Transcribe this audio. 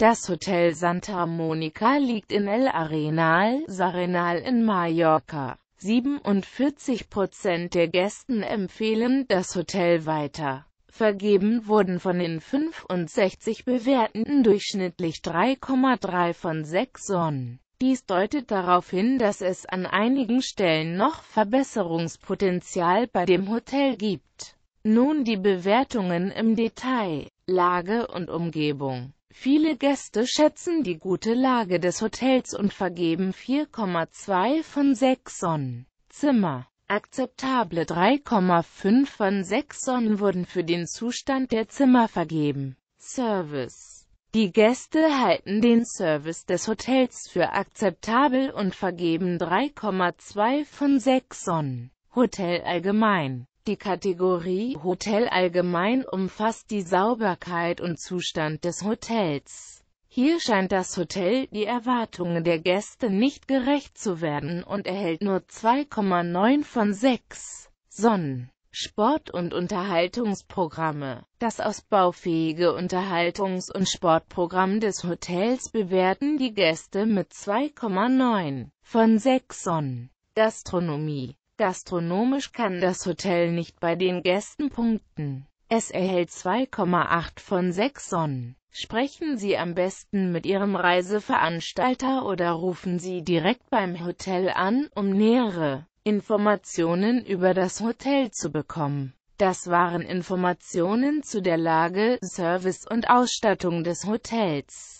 Das Hotel Santa Monica liegt in El Arenal, Sarenal in Mallorca. 47 Prozent der Gästen empfehlen das Hotel weiter. Vergeben wurden von den 65 Bewertenden durchschnittlich 3,3 von 6 Sonnen. Dies deutet darauf hin, dass es an einigen Stellen noch Verbesserungspotenzial bei dem Hotel gibt. Nun die Bewertungen im Detail, Lage und Umgebung. Viele Gäste schätzen die gute Lage des Hotels und vergeben 4,2 von 6 Sonnen. Zimmer. Akzeptable 3,5 von 6 Sonnen wurden für den Zustand der Zimmer vergeben. Service. Die Gäste halten den Service des Hotels für akzeptabel und vergeben 3,2 von 6 Sonnen. Hotel allgemein. Die Kategorie Hotel allgemein umfasst die Sauberkeit und Zustand des Hotels. Hier scheint das Hotel die Erwartungen der Gäste nicht gerecht zu werden und erhält nur 2,9 von 6 Sonnen. Sport- und Unterhaltungsprogramme. Das ausbaufähige Unterhaltungs- und Sportprogramm des Hotels bewerten die Gäste mit 2,9 von 6 Sonnen. Gastronomie Gastronomisch kann das Hotel nicht bei den Gästen punkten. Es erhält 2,8 von 6 Sonnen. Sprechen Sie am besten mit Ihrem Reiseveranstalter oder rufen Sie direkt beim Hotel an, um nähere Informationen über das Hotel zu bekommen. Das waren Informationen zu der Lage, Service und Ausstattung des Hotels.